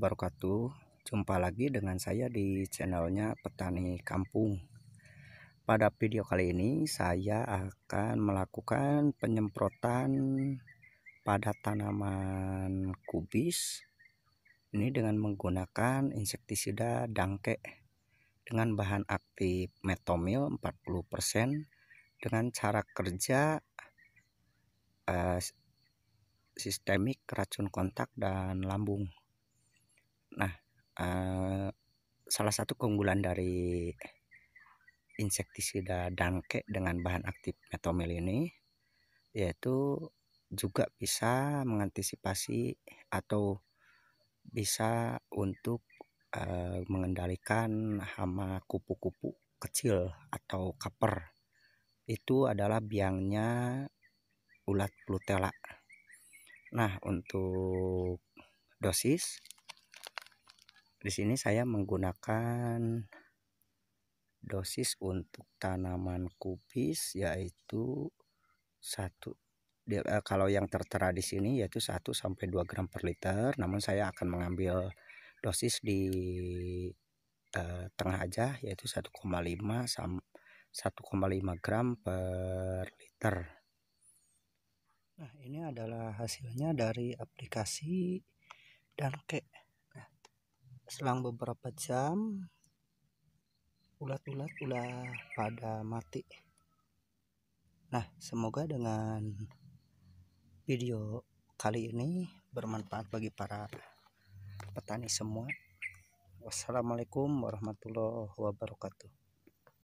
wabarakatuh Jumpa lagi dengan saya di channelnya Petani Kampung Pada video kali ini saya akan melakukan penyemprotan pada tanaman kubis Ini dengan menggunakan insektisida dangke Dengan bahan aktif metomil 40% Dengan cara kerja eh, sistemik racun kontak dan lambung Nah, uh, salah satu keunggulan dari insektisida dangke dengan bahan aktif metomil ini yaitu juga bisa mengantisipasi atau bisa untuk uh, mengendalikan hama kupu-kupu kecil atau kaper itu adalah biangnya ulat plutella Nah, untuk dosis di sini saya menggunakan dosis untuk tanaman kubis yaitu satu e, kalau yang tertera di sini yaitu 1 sampai 2 gram per liter namun saya akan mengambil dosis di eh, tengah aja yaitu 1,5 sampai 1,5 gram per liter nah ini adalah hasilnya dari aplikasi dan ke selang beberapa jam ulat-ulat udah pada mati nah semoga dengan video kali ini bermanfaat bagi para petani semua wassalamualaikum warahmatullahi wabarakatuh